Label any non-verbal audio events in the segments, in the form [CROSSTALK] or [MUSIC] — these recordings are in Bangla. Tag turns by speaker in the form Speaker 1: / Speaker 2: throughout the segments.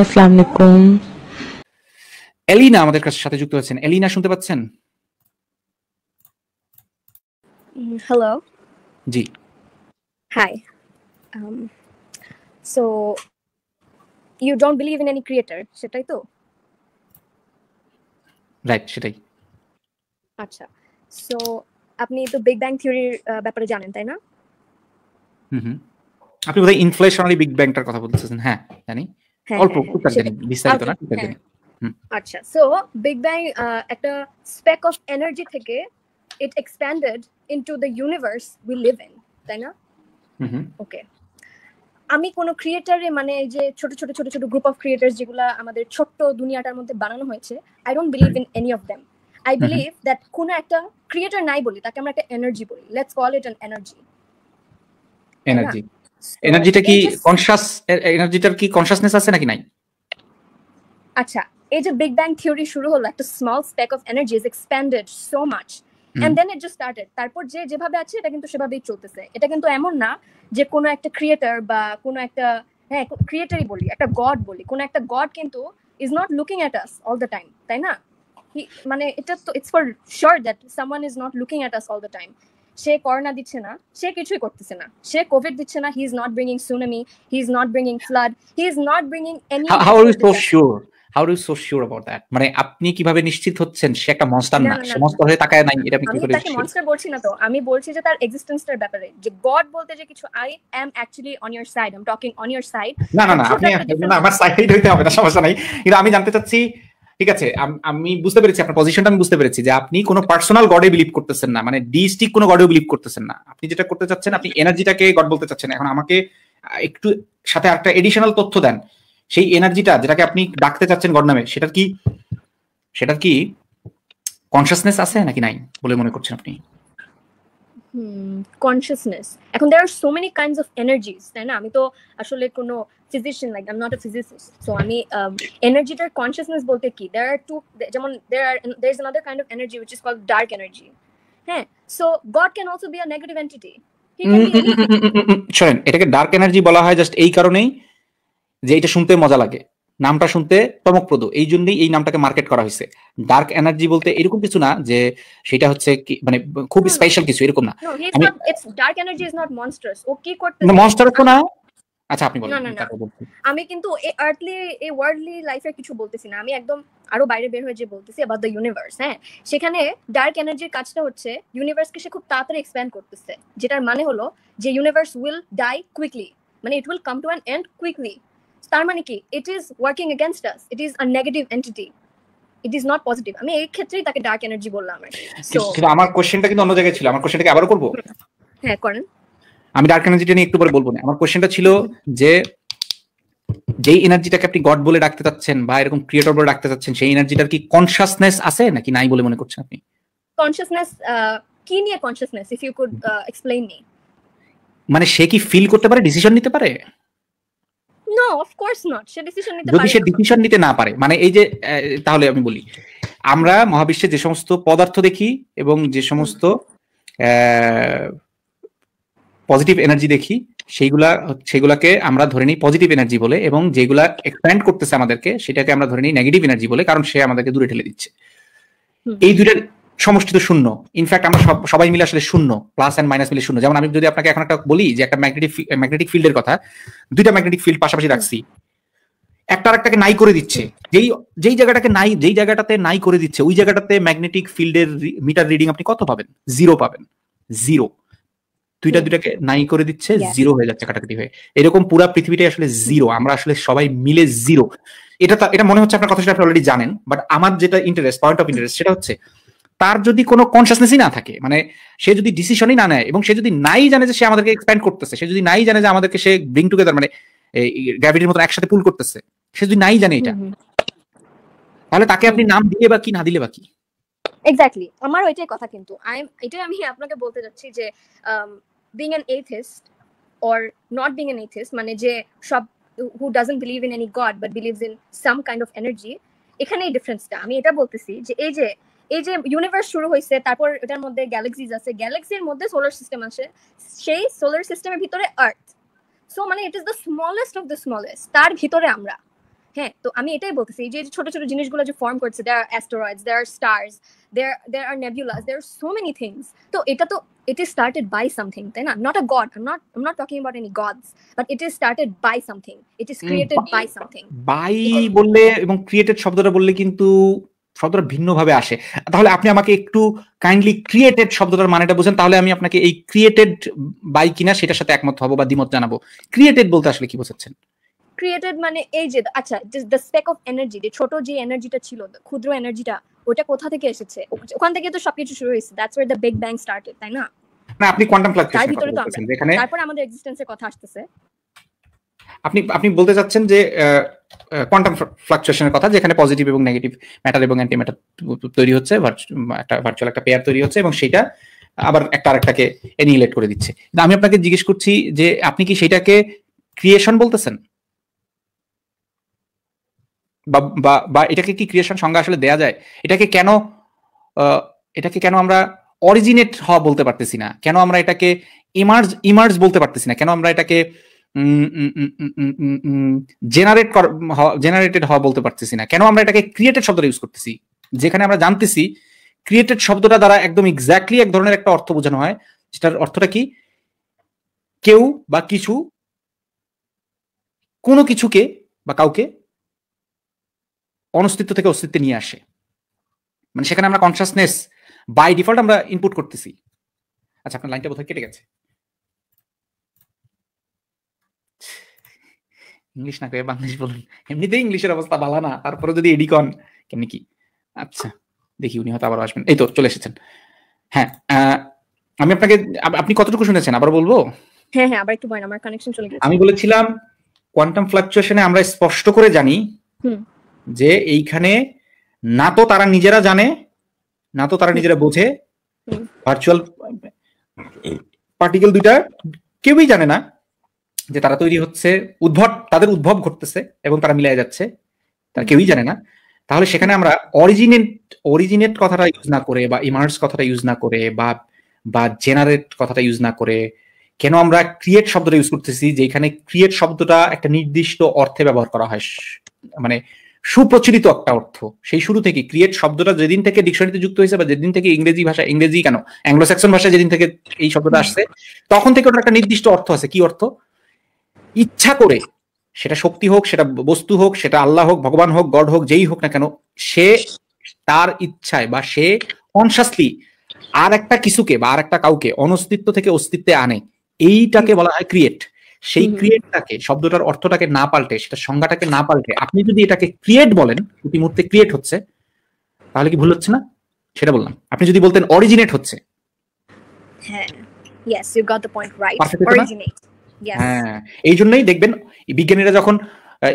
Speaker 1: আসসালামু আলাইকুম এলিনা আমাদের কাছে সাথে যুক্ত আছেন এলিনা শুনতে পাচ্ছেন hello ji
Speaker 2: hi so you don't believe in any creator সেটাই তো রাইট সেটাই আচ্ছা সো আপনি তো বিগ ব্যাং থিওরির ব্যাপারে জানেন তাই না
Speaker 1: হুম হুম আপনি বোধহয় ইনফ্লেশনারি বিগ ব্যাংটার কথা বলতেছেন হ্যাঁ জানি হ্যাঁ, অল্প হ্যাঁ, হ্যাঁ। বিস্তারিত আচ্ছা,
Speaker 2: না আচ্ছা সো বিগ ব্যাং একটা স্পেক অফ এনার্জি থেকে it expanded into the universe we live in তাই না ওকে আমি কোনো ক্রিয়েটারে মানে যে ছোট ছোট ছোট ছোট গ্রুপ অফ ক্রিয়েটার্স যেগুলো আমাদের ছোট্ট দুনিয়াটার মধ্যে বানানো হয়েছে I don't believe in any of them I believe that কোনো একটা ক্রিয়েটার নাই বলি তাকে আমরা একটা এনার্জি বলি let's call it an energy
Speaker 1: energy এনার্জিটা কি কনসাস এনার্জিটার কি কনসাসনেস আছে নাকি নাই
Speaker 2: আচ্ছা এই যে বিগ ব্যাং থিওরি শুরু হলো একটা small speck of energy is expanded so much and then it just started তারপর যে যেভাবে আছে এটা কিন্তু সেভাবেই চলতেছে এটা কিন্তু এমন না যে কোনো একটা ক্রিয়েটার বা কোনো একটা হ্যাঁ ক্রিয়েটারই বলি একটা গড বলি কোনো একটা গড কিন্তু is not looking at us all the time তাই না মানে এটা তো it's for sure that someone is not looking at us all the time সে করোনা দিচ্ছে না সে কিছুই করতেছে না সে কোভিড দিচ্ছে না he is not bringing tsunami he is not bringing flood he is not bringing any how are you so
Speaker 1: sure how are you so sure about that মানে আপনি কিভাবে নিশ্চিত হচ্ছেন সে একটা মনস্টার না সে মনস্টার হয়ে তাকায় নাই এটা আমি কি করে আমি তাকে
Speaker 2: মনস্টার বলছি না তো আমি বলছি যে তার এক্সিস্টেন্সের ব্যাপারে যে গড বলতে যে কিছু I am actually on your side I am talking on your side
Speaker 1: না না না আপনি না আমার সাইড হইতে হবে না সমস্যা নাই কিন্তু আমি জানতে চাচ্ছি ঠিক আছে আমি বুঝতে পেরেছি আপনার পজিশনটা আমি বুঝতে পেরেছি যে আপনি কোনো পার্সোনাল গডে বিলিভ করতেছেন না মানে ডিস্টিক কোনো গডেও বিলিভ করতেছেন না আপনি যেটা করতে চাচ্ছেন আপনি এনার্জিটাকে গড বলতে চাচ্ছেন এখন আমাকে একটু সাথে একটা এডিশনাল তথ্য দেন সেই এনার্জিটা যেটাকে আপনি ডাকতে চাচ্ছেন গড নামে সেটার কি সেটার কি কনসিয়াসনেস আছে নাকি নাই বলে মনে করছেন আপনি
Speaker 2: কনসিয়াসনেস এখন there are so many kinds of energies তাই না আমি তো আসলে কোনো physician like I am not a physicist so আমি এনার্জিটার কনসিয়াসনেস বলতে কি দেয়ার আর টু যেমন there are there is another kind of energy which is call dark energy হ্যাঁ so God can also be a negative entity
Speaker 1: শোনেন এটাকে ডার্ক এনার্জি বলা হয় জাস্ট এই কারণেই যে এটা শুনতে মজা লাগে নামটা শুনতে চমকপ্রদ এই জন্যই এই নামটাকে মার্কেট করা হয়েছে ডার্ক এনার্জি বলতে এরকম কিছু না যে সেটা হচ্ছে মানে খুব স্পেশাল কিছু এরকম না
Speaker 2: dark energy is not monsters ও কি করতে মনস্টারস না আচ্ছা আপনি বলুন আমি কিন্তু এই আর্থলি এই ওয়ার্ল্ডলি লাইফে কিছু বলতেছি না আমি একদম আরো বাইরে বের হয়ে যে বলতেছি অ্যাবাউট দ্য ইউনিভার্স হ্যাঁ সেখানে ডার্ক এনার্জির কাজটা হচ্ছে ইউনিভার্সকে সে খুব তাড়াতাড়ি এক্সপ্যান্ড করতেছে যেটার মানে হলো যে ইউনিভার্স উইল ডাই কুইকলি মানে it will come to an end quickly তার মানে কি it is working against us it is a negative entity it is not positive আমি এই ক্ষেত্রেই তাকে ডার্ক এনার্জি বললাম
Speaker 1: আমার কোশ্চেনটা কিন্তু অন্য জায়গায় ছিল আমার কোশ্চেনটাকে আবারও করবো হ্যাঁ করেন আমি ডার্ক এনার্জিটা নিয়ে একটু পরে বলবো না আমার কোয়েশ্চেনটা ছিল যে যেই এনার্জিটাকে আপনি গড বলে ডাকতে চাচ্ছেন বা এরকম ক্রিয়েটর বলে ডাকতে চাচ্ছেন সেই এনার্জিটার কি কনসাসনেস আছে নাকি নাই বলে মনে করছেন আপনি
Speaker 2: কনসাসনেস কি নিয়ে consciousness if you could explain me
Speaker 1: মানে সে কি ফিল করতে পারে ডিসিশন নিতে পারে
Speaker 2: নো অফ কোর্স নট সে ডিসিশন নিতে পারে যদি
Speaker 1: সে ডিসিশন নিতে না পারে মানে এই যে তাহলে আমি বলি আমরা মহাবিশ্বে যে সমস্ত পদার্থ দেখি এবং যে সমস্ত পজিটিভ এনার্জি দেখি সেইগুলা সেগুলাকে আমরা ধরে নিই পজিটিভ এনার্জি বলে এবং যেগুলা এক্সপ্যান্ড করতেছে আমাদেরকে সেটাকে আমরা ধরে নিই নেগেটিভ এনার্জি বলে কারণ সে আমাদেরকে দূরে ঠেলে দিচ্ছে এই দুইটার সমষ্টি তো শূন্য ইনফ্যাক্ট আমরা সবাই মিলে আসলে শূন্য প্লাস অ্যান্ড মাইনাস মিলে শূন্য যেমন আমি যদি আপনাকে এখন একটা বলি যে একটা ম্যাগনেটিক ম্যাগনেটিক ফিল্ডের কথা দুইটা ম্যাগনেটিক ফিল্ড পাশাপাশি রাখছি একটা আরেকটাকে নাই করে দিচ্ছে যেই যেই জায়গাটাকে নাই যেই জায়গাটাতে নাই করে দিচ্ছে ওই জায়গাটাতে ম্যাগনেটিক ফিল্ডের মিটার রিডিং আপনি কত পাবেন জিরো পাবেন জিরো দুইটা দুইটাকে নাই করে দিচ্ছে জিরো হয়ে যাচ্ছে কাটাকাটি হয়ে এরকম পুরা পৃথিবীটাই আসলে জিরো mm-hmm. আমরা আসলে সবাই মিলে জিরো এটা এটা মনে হচ্ছে আপনার কথা সেটা অলরেডি জানেন বাট আমার যেটা ইন্টারেস্ট পয়েন্ট অফ ইন্টারেস্ট সেটা হচ্ছে তার যদি কোনো কনসিয়াসনেসই না থাকে মানে সে যদি ডিসিশনই না নেয় এবং সে যদি নাই জানে যে সে আমাদেরকে এক্সপ্যান্ড করতেছে সে যদি নাই জানে যে আমাদেরকে সে ব্রিং টুগেদার মানে গ্র্যাভিটির মতো একসাথে পুল করতেছে সে যদি নাই জানে এটা mm-hmm. তাহলে তাকে আপনি mm-hmm. নাম দিলে বা কি না দিলে বা কি
Speaker 2: এক্স্যাক্টলি আমার ওইটাই কথা কিন্তু আই এটাই আমি আপনাকে বলতে যাচ্ছি যে being an atheist or not being an atheist মানে যে সব who doesn't believe in any God but believes in some kind of energy এখানেই ডিফারেন্সটা আমি এটা বলতেছি যে এই যে এই যে ইউনিভার্স শুরু হয়েছে তারপর এটার মধ্যে গ্যালাক্সিজ আছে গ্যালাক্সির মধ্যে সোলার সিস্টেম আছে সেই সোলার সিস্টেমের ভিতরে আর্থ সো মানে it is the smallest of the smallest তার ভিতরে আমরা হ্যাঁ তো আমি এটাই বলতেছি যে ছোট ছোট জিনিসগুলো যে ফর্ম করছে there asteroids there stars there there are nebulas there so many things তো এটা তো it is started by something then i'm not a god i'm not i'm not talking about any gods but it is started by something it is hmm, created by,
Speaker 1: by বললে এবং ক্রিয়েটেড শব্দটা বললে কিন্তু শব্দটা ভিন্নভাবে আসে তাহলে আপনি আমাকে একটু কাইন্ডলি ক্রিয়েটেড শব্দটার মানেটা বুঝেন তাহলে আমি আপনাকে এই ক্রিয়েটেড বাই কিনা সেটার সাথে একমত হব বা দ্বিমত জানাবো ক্রিয়েটেড বলতে আসলে কি বোঝাচ্ছেন
Speaker 2: ক্রিয়েটেড মানে এই যে আচ্ছা দ্য স্পেক অফ এনার্জি যে ছোট যে এনার্জিটা ছিল ক্ষুদ্র এনার্জিটা ওটা কোথা থেকে এসেছে ওখান থেকে তো সবকিছু শুরু হয়েছে that's where the big bang started তাই না
Speaker 1: না আপনি কোয়ান্টাম ফ্লাকচুয়েশন ভিতরে তো এখানে তারপর
Speaker 2: আমাদের এক্সিস্টেন্সের কথা আসতেছে
Speaker 1: আপনি আপনি বলতে চাচ্ছেন যে কোয়ান্টাম ফ্লাকচুয়েশনের কথা যেখানে পজিটিভ এবং নেগেটিভ ম্যাটার এবং অ্যান্টি ম্যাটার তৈরি হচ্ছে একটা ভার্চুয়াল একটা পেয়ার তৈরি হচ্ছে এবং সেটা আবার একটা আরেকটাকে এনিলেট করে দিচ্ছে আমি আপনাকে জিজ্ঞেস করছি যে আপনি কি সেটাকে ক্রিয়েশন বলতেছেন বা বা এটাকে কি ক্রিয়েশন সংজ্ঞা আসলে দেয়া যায় এটাকে কেন এটাকে কেন আমরা অরিজিনেট হওয়া বলতে পারতেছি না কেন আমরা এটাকে ইমার্জ ইমার্জ বলতে পারতেছি না কেন আমরা এটাকে জেনারেট জেনারেটেড হওয়া বলতে পারতেছি না কেন আমরা এটাকে ক্রিয়েটেড শব্দটা ইউজ করতেছি যেখানে আমরা জানতেছি ক্রিয়েটেড শব্দটা দ্বারা একদম এক্স্যাক্টলি এক ধরনের একটা অর্থ বোঝানো হয় যেটার অর্থটা কি কেউ বা কিছু কোনো কিছুকে বা কাউকে অনস্তিত্ব থেকে অস্তিত্বে নিয়ে আসে মানে সেখানে আমরা কনসাসনেস বাই ডিফল্ট আমরা ইনপুট করতেছি আচ্ছা আপনার লাইনটা বোধহয় কেটে গেছে ইংলিশ না কয়ে বাংলাদেশ বলুন এমনিতেই ইংলিশের অবস্থা ভালো না তারপরে যদি এডিকন কেমনি কি আচ্ছা দেখি উনি হয়তো আবার আসবেন এই তো চলে এসেছেন হ্যাঁ আমি আপনাকে আপনি কতটুকু শুনেছেন আবার বলবো
Speaker 2: হ্যাঁ হ্যাঁ আবার একটু বলেন আমার কানেকশন চলে গেছে আমি
Speaker 1: বলেছিলাম কোয়ান্টাম ফ্লাকচুয়েশনে আমরা স্পষ্ট করে জানি যে এইখানে না তো তারা নিজেরা জানে না তো তারা নিজেরা বোঝে ভার্চুয়াল পার্টিকেল দুইটা কেউই জানে না যে তারা তৈরি হচ্ছে উদ্ভব তাদের উদ্ভব ঘটতেছে এবং তারা মিলাই যাচ্ছে তারা কেউই জানে না তাহলে সেখানে আমরা অরিজিনেট অরিজিনেট কথাটা ইউজ না করে বা ইমার্স কথাটা ইউজ না করে বা বা জেনারেট কথাটা ইউজ না করে কেন আমরা ক্রিয়েট শব্দটা ইউজ করতেছি যেখানে ক্রিয়েট শব্দটা একটা নির্দিষ্ট অর্থে ব্যবহার করা হয় মানে সুপ্রচলিত একটা অর্থ সেই শুরু থেকে ক্রিয়েট শব্দটা যেদিন থেকে ডিকশনারিতে যুক্ত হয়েছে বা যেদিন থেকে ইংরেজি ভাষা ইংরেজি কেন অ্যাংলো সেকশন ভাষা যেদিন থেকে এই শব্দটা আসছে তখন থেকে ওটার একটা নির্দিষ্ট অর্থ আছে কি অর্থ ইচ্ছা করে সেটা শক্তি হোক সেটা বস্তু হোক সেটা আল্লাহ হোক ভগবান হোক গড হোক যেই হোক না কেন সে তার ইচ্ছায় বা সে কনসাসলি আর একটা কিছুকে বা আর একটা কাউকে অনস্তিত্ব থেকে অস্তিত্বে আনে এইটাকে বলা হয় ক্রিয়েট সেই ক্রিয়েটটাকে শব্দটার অর্থটাকে না পাল্টে সেটা সংজ্ঞাটাকে না পাল্টে আপনি যদি এটাকে ক্রিয়েট বলেন প্রতি ক্রিয়েট হচ্ছে তাহলে কি ভুল হচ্ছে না সেটা বললাম আপনি যদি বলতেন অরিজিনেট হচ্ছে
Speaker 2: হ্যাঁ, হ্যাঁ
Speaker 1: এই জন্যই দেখবেন বিজ্ঞানীরা যখন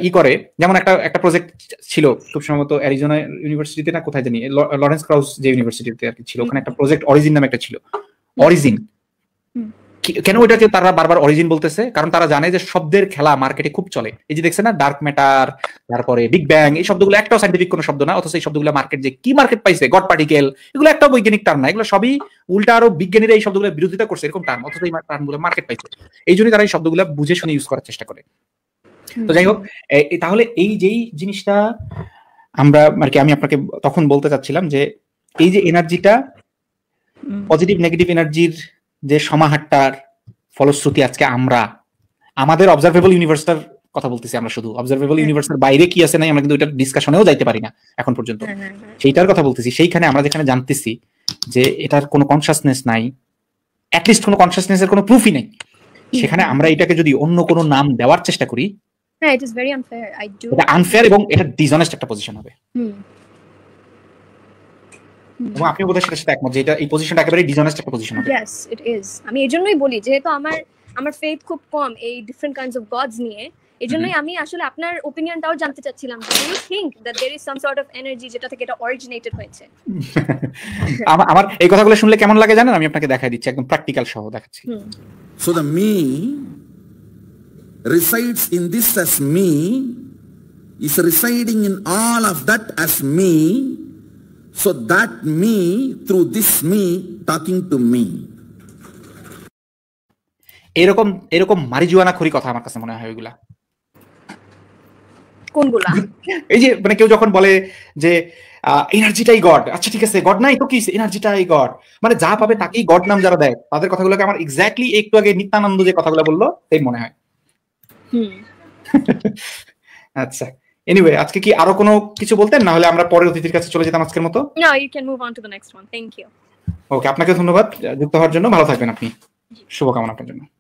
Speaker 1: ই করে যেমন একটা একটা প্রজেক্ট ছিল খুব সম্ভবত অ্যারিজোনা ইউনিভার্সিটিতে না কোথায় জানি লরেন্স ক্রাউস যে ইউনিভার্সিটিতে আর কি ছিল ওখানে একটা প্রজেক্ট অরিজিন নামে একটা ছিল অরিজিন কেন ওইটাকে তারা বারবার অরিজিন বলতেছে কারণ তারা জানে যে শব্দের খেলা মার্কেটে খুব চলে এই যে দেখছে না ডার্ক ম্যাটার তারপরে বিগ ব্যাং এই শব্দগুলো একটাও সাইন্টিফিক কোনো শব্দ না অথচ এই শব্দগুলো মার্কেট যে কি মার্কেট পাইছে গড পার্টিকেল এগুলো একটা বৈজ্ঞানিক টার্ম না এগুলো সবই উল্টা আরো বিজ্ঞানীরা এই শব্দগুলো বিরোধিতা করছে এরকম টার্ম অথচ এই টার্মগুলো মার্কেট পাইছে এই জন্য তারা এই শব্দগুলো বুঝে শুনে ইউজ করার চেষ্টা করে তো যাই হোক তাহলে এই যেই জিনিসটা আমরা আর কি আমি আপনাকে তখন বলতে চাচ্ছিলাম যে এই যে এনার্জিটা পজিটিভ নেগেটিভ এনার্জির যে সমাহারটার ফলশ্রুতি আজকে আমরা আমাদের অবজারভেবল ইউনিভার্সটার কথা বলতেছি আমরা শুধু অবজারভেবল ইউনিভার্সের বাইরে কি আছে নাই আমরা কিন্তু ওইটা ডিসকাশনেও যাইতে পারি না এখন পর্যন্ত হ্যাঁ, হ্যাঁ, হ্যাঁ। সেইটার কথা বলতেছি সেইখানে আমরা যেখানে জানতেছি যে এটার কোনো কনসাসনেস নাই অ্যাটলিস্ট কোনো কনসাসনেসের কোনো প্রুফই নেই সেখানে আমরা এটাকে যদি অন্য কোনো নাম দেওয়ার চেষ্টা করি
Speaker 2: হ্যাঁ it is very unfair I do এটা
Speaker 1: আনফেয়ার এবং এটা ডিসঅনেস্ট একটা পজিশন হবে
Speaker 2: হুম এবং আপনি
Speaker 1: বোধহয় সেটা সাথে একমত যে এটা এই পজিশনটা একেবারে ডিজনেস্ট একটা পজিশন হবে
Speaker 2: ইয়েস ইট ইজ আমি জন্যই বলি যেহেতু আমার আমার ফেথ খুব কম এই ডিফারেন্ট কাইন্ডস অফ গডস নিয়ে জন্যই আমি আসলে আপনার ওপিনিয়নটাও জানতে চাচ্ছিলাম do you think that there is some sort of energy যেটা থেকে এটা অরিজিনেটেড হয়েছে [LAUGHS]
Speaker 1: আমার আমার এই কথাগুলো শুনলে কেমন লাগে জানেন আমি আপনাকে দেখাই দিচ্ছি একদম প্র্যাকটিক্যাল সহ দেখাচ্ছি so the me resides in this as me is residing in all of that as me So that me through this me talking to me. এরকম এরকম মারিজুয়ানা খরি কথা আমার কাছে মনে হয় ওইগুলা কোনগুলা এই যে মানে কেউ যখন বলে যে এনার্জিটাই গড আচ্ছা ঠিক আছে গড নাই তো কি এনার্জিটাই গড মানে যা পাবে তাকেই গড নাম যারা দেয় তাদের কথাগুলোকে আমার এক্স্যাক্টলি একটু আগে নিত্যানন্দ যে কথাগুলো বললো তাই মনে হয় আচ্ছা এনিওয়ে আজকে কি আরো কোনো কিছু বলতেন না হলে আমরা পরের অতিথির কাছে চলে যেতাম আজকের মতো
Speaker 2: না you can move on to the next one thank you okay আপনাকে ধন্যবাদ যুক্ত হওয়ার জন্য ভালো থাকবেন আপনি শুভকামনা আপনার জন্য